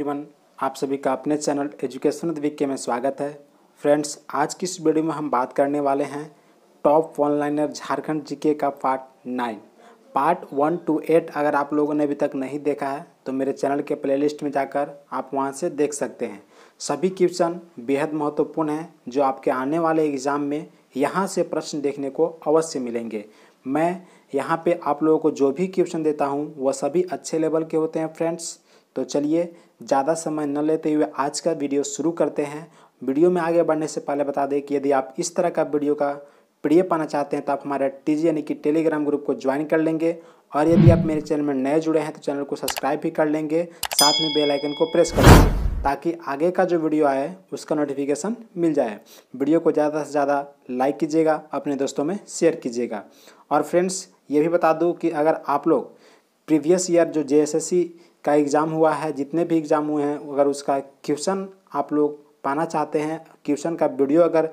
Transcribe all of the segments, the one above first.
everyone आप सभी का अपने चैनल एजुकेशन के में स्वागत है फ्रेंड्स आज की इस वीडियो में हम बात करने वाले हैं top one liner Jharkhand GK का part nine part one two eight अगर आप लोगों ने अभी तक नहीं देखा है तो मेरे चैनल के प्लेलिस्ट में जाकर आप वहां से देख सकते हैं सभी क्वेश्चन बेहद महत्वपूर्ण हैं जो आपके आने वाले एग्ज़ाम में यहाँ से प्रश्न देखने को अवश्य मिलेंगे मैं यहाँ पे आप लोगों को जो भी क्वेश्चन देता हूँ वह सभी अच्छे लेवल के होते हैं फ्रेंड्स तो चलिए ज़्यादा समय न लेते हुए आज का वीडियो शुरू करते हैं वीडियो में आगे बढ़ने से पहले बता दें कि यदि आप इस तरह का वीडियो का प्रिय पाना चाहते हैं तो आप हमारे टी यानी कि टेलीग्राम ग्रुप को ज्वाइन कर लेंगे और यदि आप मेरे चैनल में नए जुड़े हैं तो चैनल को सब्सक्राइब भी कर लेंगे साथ में बेल आइकन को प्रेस कर लेंगे ताकि आगे का जो वीडियो आए उसका नोटिफिकेशन मिल जाए वीडियो को ज़्यादा से ज़्यादा लाइक कीजिएगा अपने दोस्तों में शेयर कीजिएगा और फ्रेंड्स ये भी बता दूँ कि अगर आप लोग प्रीवियस ईयर जो जे का एग्ज़ाम हुआ है जितने भी एग्ज़ाम हुए हैं अगर उसका क्वेश्चन आप लोग पाना चाहते हैं क्वेश्चन का वीडियो अगर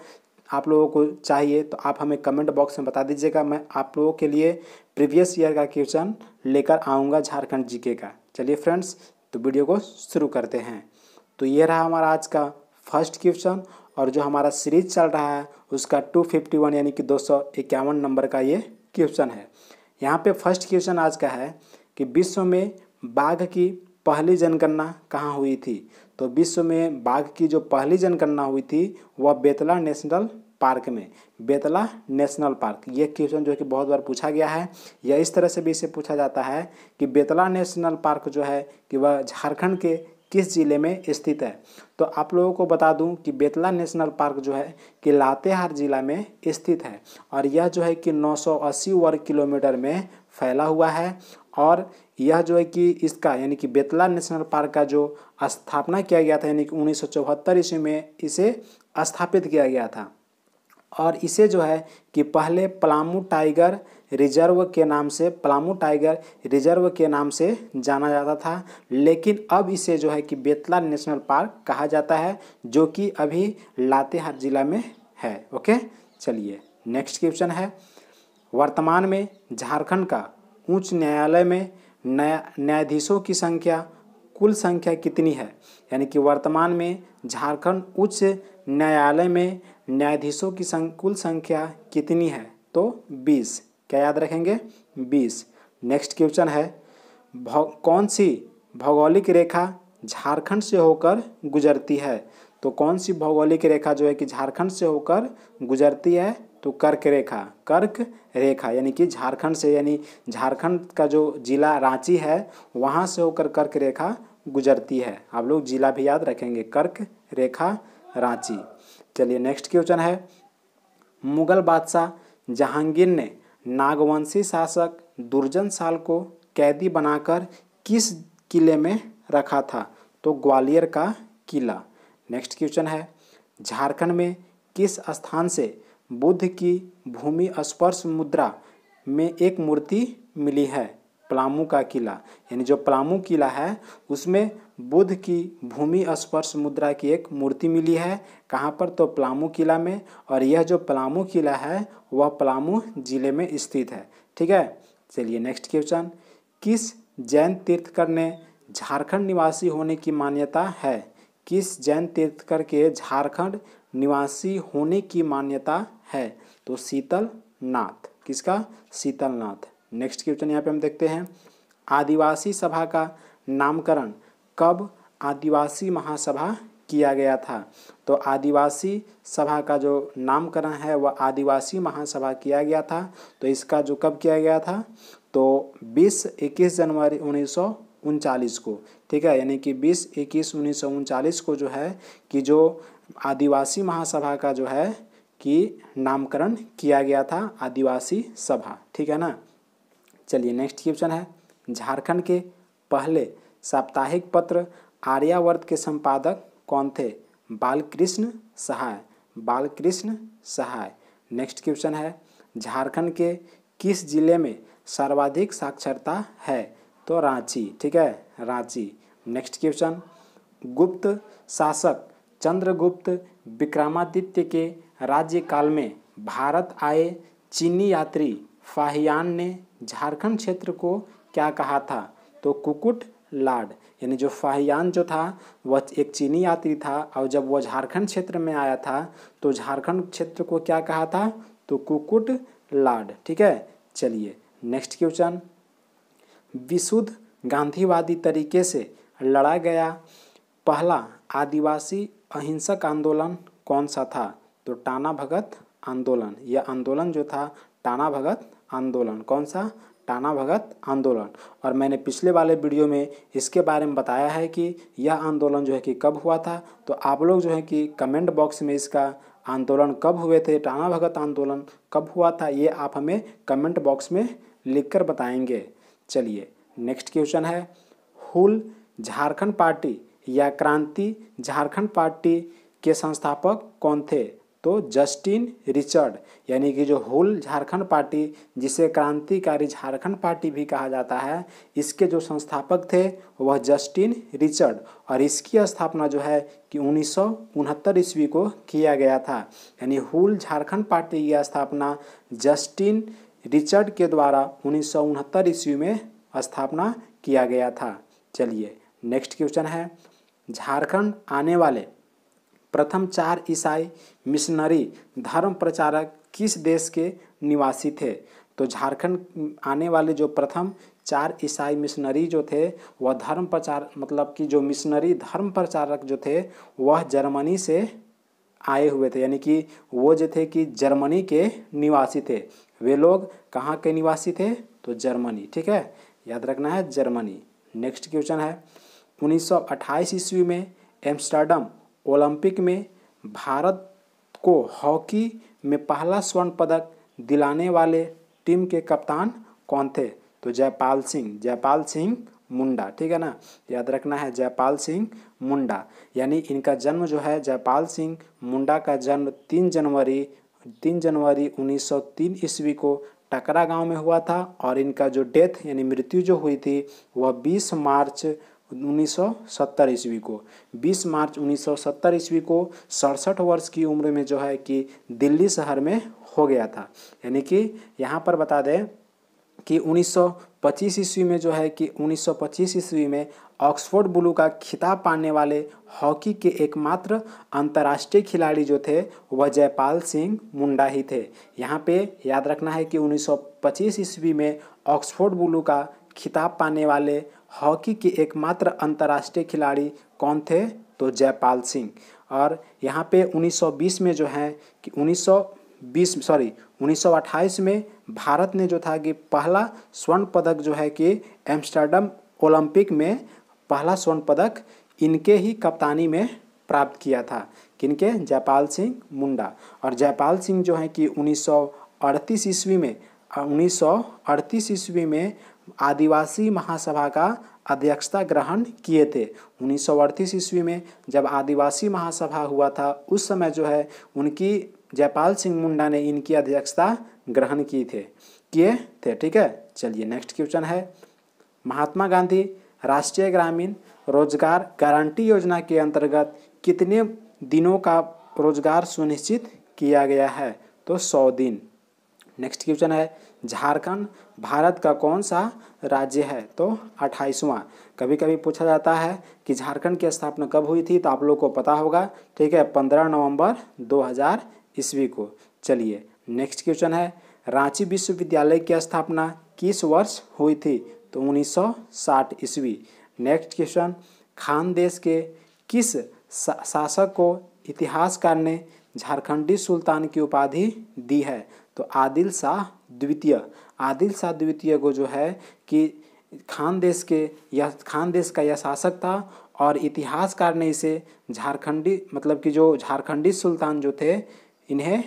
आप लोगों को चाहिए तो आप हमें कमेंट बॉक्स में बता दीजिएगा मैं आप लोगों के लिए प्रीवियस ईयर का क्वेश्चन लेकर आऊँगा झारखंड जीके का चलिए फ्रेंड्स तो वीडियो को शुरू करते हैं तो ये रहा हमारा आज का फर्स्ट क्वेश्चन और जो हमारा सीरीज चल रहा है उसका टू फिफ्टी वन यानी कि दो सौ इक्यावन नंबर का ये क्वेश्चन है यहाँ पे फर्स्ट क्वेश्चन आज का है कि विश्व में बाघ की पहली जनगणना कहाँ हुई थी तो विश्व में बाघ की जो पहली जनगणना हुई थी वह बेतला नेशनल पार्क में बेतला नेशनल पार्क ये क्वेश्चन जो कि बहुत बार पूछा गया है या इस तरह से भी इसे पूछा जाता है कि बेतला नेशनल पार्क जो है कि वह झारखंड के किस ज़िले में स्थित है तो आप लोगों को बता दूं कि बेतला नेशनल पार्क जो है कि लातेहार ज़िला में स्थित है और यह जो है कि 980 वर्ग किलोमीटर में फैला हुआ है और यह जो है कि इसका यानी कि बेतला नेशनल पार्क का जो स्थापना किया गया था यानी कि उन्नीस सौ ईस्वी में इसे स्थापित किया गया था और इसे जो है कि पहले पलामू टाइगर रिजर्व के नाम से पलामू टाइगर रिजर्व के नाम से जाना जाता था लेकिन अब इसे जो है कि बेतला नेशनल पार्क कहा जाता है जो कि अभी लातेहार जिला में है ओके चलिए नेक्स्ट क्वेश्चन है वर्तमान में झारखंड का उच्च न्यायालय में न्याय न्यायाधीशों की संख्या कुल संख्या कितनी है यानी कि वर्तमान में झारखंड उच्च न्यायालय में न्यायाधीशों की सं, कुल संख्या कितनी है तो 20 क्या याद रखेंगे 20 नेक्स्ट क्वेश्चन है भौ कौन सी भौगोलिक रेखा झारखंड से होकर गुजरती है तो कौन सी भौगोलिक रेखा जो है कि झारखंड से होकर गुजरती है तो कर्क रेखा कर्क रेखा यानी कि झारखंड से यानी झारखंड का जो जिला रांची है वहाँ से होकर कर्क रेखा गुजरती है आप लोग जिला भी याद रखेंगे कर्क रेखा रांची चलिए नेक्स्ट क्वेश्चन है मुगल बादशाह जहांगीर ने नागवंशी शासक दुर्जन साल को कैदी बनाकर किस किले में रखा था तो ग्वालियर का किला नेक्स्ट क्वेश्चन है झारखंड में किस स्थान से बुद्ध की भूमि स्पर्श मुद्रा में एक मूर्ति मिली है पलामू का किला यानी जो पलामू किला है उसमें बुद्ध की भूमि स्पर्श मुद्रा की एक मूर्ति मिली है कहाँ पर तो पलामू किला में और यह जो पलामू किला है वह पलामू जिले में स्थित है ठीक है चलिए नेक्स्ट क्वेश्चन किस जैन तीर्थकर ने झारखंड निवासी होने की मान्यता है किस जैन तीर्थकर के झारखंड निवासी होने की मान्यता है तो शीतल नाथ किसका शीतल नाथ नेक्स्ट क्वेश्चन यहाँ पे हम देखते हैं आदिवासी सभा का नामकरण कब आदिवासी महासभा किया गया था तो आदिवासी सभा का जो नामकरण है वह आदिवासी महासभा किया गया था तो इसका जो कब किया गया था तो 20 21 जनवरी उन्नीस उनचालीस को ठीक है यानी कि 20 21 उन्नीस को जो है कि जो आदिवासी महासभा का जो है की नामकरण किया गया था आदिवासी सभा ठीक है ना चलिए नेक्स्ट क्वेश्चन है झारखंड के पहले साप्ताहिक पत्र आर्यावर्त के संपादक कौन थे बालकृष्ण सहाय बालकृष्ण सहाय नेक्स्ट क्वेश्चन है झारखंड के किस जिले में सर्वाधिक साक्षरता है तो रांची ठीक है रांची नेक्स्ट क्वेश्चन गुप्त शासक चंद्रगुप्त विक्रमादित्य के राज्यकाल में भारत आए चीनी यात्री फाहियान ने झारखंड क्षेत्र को क्या कहा था तो कुकुट लाड यानी जो फाहियान जो था वह एक चीनी यात्री था और जब वह झारखंड क्षेत्र में आया था तो झारखंड क्षेत्र को क्या कहा था तो कुकुट लाड ठीक है चलिए नेक्स्ट क्वेश्चन विशुद्ध गांधीवादी तरीके से लड़ा गया पहला आदिवासी अहिंसक आंदोलन कौन सा था तो टाना भगत आंदोलन यह आंदोलन जो था टाना भगत आंदोलन कौन सा टाना भगत आंदोलन और मैंने पिछले वाले वीडियो में इसके बारे में बताया है कि यह आंदोलन जो है कि कब हुआ था तो आप लोग जो है कि कमेंट बॉक्स में इसका आंदोलन कब हुए थे टाना भगत आंदोलन कब हुआ था ये आप हमें कमेंट बॉक्स में लिख कर बताएंगे चलिए नेक्स्ट क्वेश्चन है हुल झारखंड पार्टी या क्रांति झारखंड पार्टी के संस्थापक कौन थे तो जस्टिन रिचर्ड यानी कि जो हुल झारखंड पार्टी जिसे क्रांतिकारी झारखंड पार्टी भी कहा जाता है इसके जो संस्थापक थे वह जस्टिन रिचर्ड और इसकी स्थापना जो है कि उन्नीस ईस्वी को किया गया था यानी हुल झारखंड पार्टी की स्थापना जस्टिन रिचर्ड के द्वारा उन्नीस ईस्वी में स्थापना किया गया था चलिए नेक्स्ट क्वेश्चन है झारखंड आने वाले प्रथम चार ईसाई मिशनरी धर्म प्रचारक किस देश के निवासी थे तो झारखंड आने वाले जो प्रथम चार ईसाई मिशनरी जो थे वह धर्म प्रचार मतलब कि जो मिशनरी धर्म प्रचारक जो थे वह जर्मनी से आए हुए थे यानी कि वो जो थे कि जर्मनी के निवासी थे वे लोग कहाँ के निवासी थे तो जर्मनी ठीक है याद रखना है जर्मनी नेक्स्ट क्वेश्चन है 1928 ईस्वी में एम्स्टर्डम ओलंपिक में भारत को हॉकी में पहला स्वर्ण पदक दिलाने वाले टीम के कप्तान कौन थे तो जयपाल सिंह जयपाल सिंह मुंडा ठीक है ना याद रखना है जयपाल सिंह मुंडा यानी इनका जन्म जो है जयपाल सिंह मुंडा का जन्म तीन जनवरी तीन जनवरी 1903 ईस्वी को टकरा गांव में हुआ था और इनका जो डेथ यानी मृत्यु जो हुई थी वह 20 मार्च उन्नीस ईस्वी को 20 मार्च 1970 ईस्वी को सड़सठ वर्ष की उम्र में जो है कि दिल्ली शहर में हो गया था यानी कि यहाँ पर बता दें कि 1925 ईस्वी में जो है कि 1925 ईस्वी में ऑक्सफोर्ड ब्लू का खिताब पाने वाले हॉकी के एकमात्र अंतर्राष्ट्रीय खिलाड़ी जो थे वह जयपाल सिंह मुंडा ही थे यहाँ पे याद रखना है कि 1925 ईस्वी में ऑक्सफोर्ड ब्लू का खिताब पाने वाले हॉकी के एकमात्र अंतर्राष्ट्रीय खिलाड़ी कौन थे तो जयपाल सिंह और यहाँ पे 1920 में जो है कि 1920 सॉरी 1928 में भारत ने जो था कि पहला स्वर्ण पदक जो है कि एम्स्टर्डम ओलंपिक में पहला स्वर्ण पदक इनके ही कप्तानी में प्राप्त किया था किनके जयपाल सिंह मुंडा और जयपाल सिंह जो है कि 1938 ईस्वी में 1938 ईस्वी में आदिवासी महासभा का अध्यक्षता ग्रहण किए थे उन्नीस सौ अड़तीस ईस्वी में जब आदिवासी महासभा हुआ था उस समय जो है उनकी जयपाल सिंह मुंडा ने इनकी अध्यक्षता ग्रहण की थे किए थे ठीक है चलिए नेक्स्ट क्वेश्चन है महात्मा गांधी राष्ट्रीय ग्रामीण रोजगार गारंटी योजना के अंतर्गत कितने दिनों का रोजगार सुनिश्चित किया गया है तो सौ दिन नेक्स्ट क्वेश्चन है झारखंड भारत का कौन सा राज्य है तो अट्ठाईसवां कभी कभी पूछा जाता है कि झारखंड की स्थापना कब हुई थी तो आप लोग को पता होगा ठीक है पंद्रह नवंबर हजार ईस्वी को चलिए नेक्स्ट क्वेश्चन है रांची विश्वविद्यालय की स्थापना किस वर्ष हुई थी तो 1960 ईस्वी नेक्स्ट क्वेश्चन देश के किस शासक को इतिहासकार ने झारखंडी सुल्तान की उपाधि दी है तो आदिल शाह द्वितीय आदिल शाह द्वितीय को जो है कि खान देश के यह खान देश का यह शासक था और इतिहासकार ने इसे झारखंडी मतलब कि जो झारखंडी सुल्तान जो थे इन्हें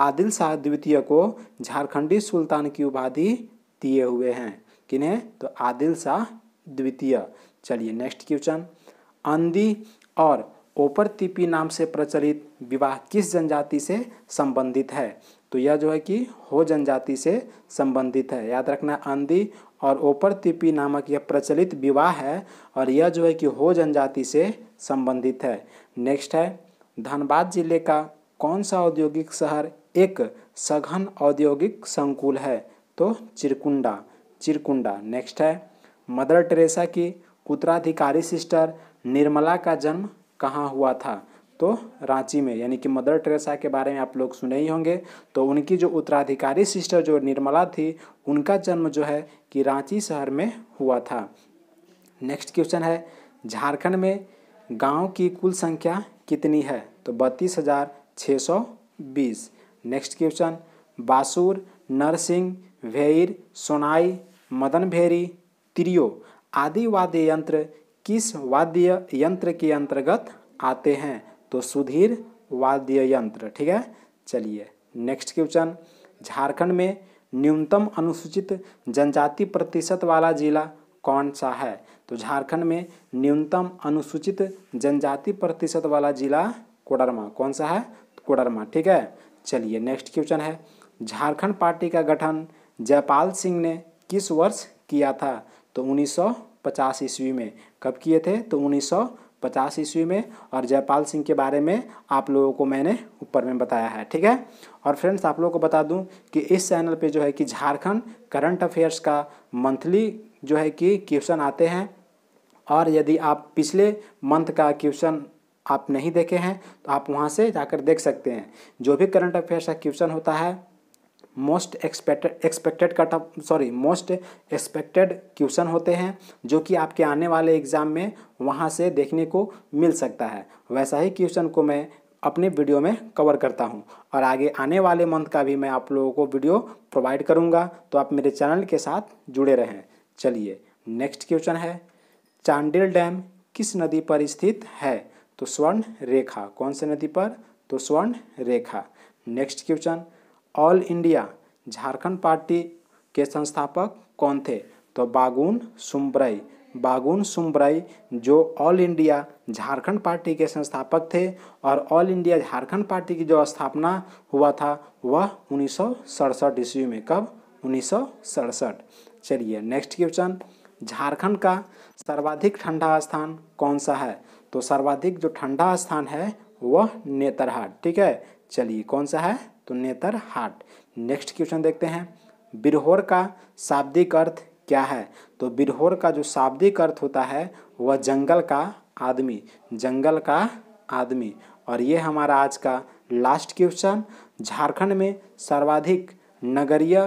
आदिल शाह द्वितीय को झारखंडी सुल्तान की उपाधि दिए हुए हैं किन्हें तो आदिल शाह द्वितीय चलिए नेक्स्ट क्वेश्चन आंदी और कोपर तिपी नाम से प्रचलित विवाह किस जनजाति से संबंधित है तो यह जो है कि हो जनजाति से संबंधित है याद रखना आंधी और ओपर तिपी नामक यह प्रचलित विवाह है और यह जो है कि हो जनजाति से संबंधित है नेक्स्ट है धनबाद जिले का कौन सा औद्योगिक शहर एक सघन औद्योगिक संकुल है तो चिरकुंडा चिरकुंडा नेक्स्ट है मदर टेरेसा की उत्तराधिकारी सिस्टर निर्मला का जन्म कहाँ हुआ था तो रांची में यानी कि मदर टेरेसा के बारे में आप लोग सुने ही होंगे तो उनकी जो उत्तराधिकारी सिस्टर जो निर्मला थी उनका जन्म जो है कि रांची शहर में हुआ था नेक्स्ट क्वेश्चन है झारखंड में गांव की कुल संख्या कितनी है तो बत्तीस हज़ार छः सौ बीस नेक्स्ट क्वेश्चन बासुर नरसिंह भेर सोनाई मदन भेरी त्रियो आदि वाद्य यंत्र किस वाद्य यंत्र के अंतर्गत आते हैं तो सुधीर वाद्य यंत्र ठीक है चलिए नेक्स्ट क्वेश्चन झारखंड में न्यूनतम अनुसूचित जनजाति प्रतिशत वाला जिला कौन सा है तो झारखंड में न्यूनतम अनुसूचित जनजाति प्रतिशत वाला जिला कोडरमा कौन सा है तो कोडरमा ठीक है चलिए नेक्स्ट क्वेश्चन है झारखंड पार्टी का गठन जयपाल सिंह ने किस वर्ष किया था तो उन्नीस पचास ईस्वी में कब किए थे तो उन्नीस सौ पचास ईस्वी में और जयपाल सिंह के बारे में आप लोगों को मैंने ऊपर में बताया है ठीक है और फ्रेंड्स आप लोगों को बता दूं कि इस चैनल पे जो है कि झारखंड करंट अफेयर्स का मंथली जो है कि क्वेश्चन आते हैं और यदि आप पिछले मंथ का क्वेश्चन आप नहीं देखे हैं तो आप वहाँ से जाकर देख सकते हैं जो भी करंट अफेयर्स का क्वेश्चन होता है most expected expected cut off sorry most expected question होते हैं जो कि आपके आने वाले एग्ज़ाम में वहाँ से देखने को मिल सकता है वैसा ही क्वेश्चन को मैं अपने वीडियो में कवर करता हूँ और आगे आने वाले मंथ का भी मैं आप लोगों को वीडियो प्रोवाइड करूँगा तो आप मेरे चैनल के साथ जुड़े रहें चलिए नेक्स्ट क्वेश्चन है चांडिल डैम किस नदी पर स्थित है तो स्वर्ण रेखा कौन से नदी पर तो Swarnarekha next question all India Jharkhand party के संस्थापक कौन थे तो बागुन सुम्बरई बागुन सुम्बरई जो ऑल इंडिया झारखंड पार्टी के संस्थापक थे और ऑल इंडिया झारखंड पार्टी की जो स्थापना हुआ था वह उन्नीस सौ ईस्वी में कब उन्नीस चलिए नेक्स्ट क्वेश्चन झारखंड का सर्वाधिक ठंडा स्थान कौन सा है तो सर्वाधिक जो ठंडा स्थान है वह नेतरहाट ठीक है चलिए कौन सा है तो नेतर हाट नेक्स्ट क्वेश्चन देखते हैं बिरहोर का शाब्दिक अर्थ क्या है तो बिरहोर का जो शाब्दिक अर्थ होता है वह जंगल का आदमी जंगल का आदमी और ये हमारा आज का लास्ट क्वेश्चन झारखंड में सर्वाधिक नगरीय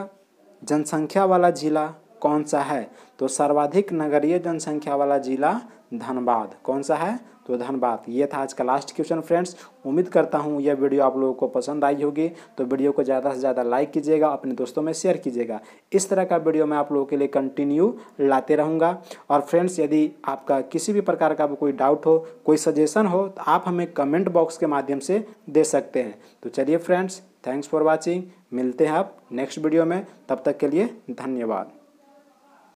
जनसंख्या वाला जिला कौन सा है तो सर्वाधिक नगरीय जनसंख्या वाला जिला धनबाद कौन सा है तो धनबाद ये था आज का लास्ट क्वेश्चन फ्रेंड्स उम्मीद करता हूँ यह वीडियो आप लोगों को पसंद आई होगी तो वीडियो को ज़्यादा से ज़्यादा लाइक कीजिएगा अपने दोस्तों में शेयर कीजिएगा इस तरह का वीडियो मैं आप लोगों के लिए कंटिन्यू लाते रहूँगा और फ्रेंड्स यदि आपका किसी भी प्रकार का कोई डाउट हो कोई सजेशन हो तो आप हमें कमेंट बॉक्स के माध्यम से दे सकते हैं तो चलिए फ्रेंड्स थैंक्स फॉर वॉचिंग मिलते हैं आप नेक्स्ट वीडियो में तब तक के लिए धन्यवाद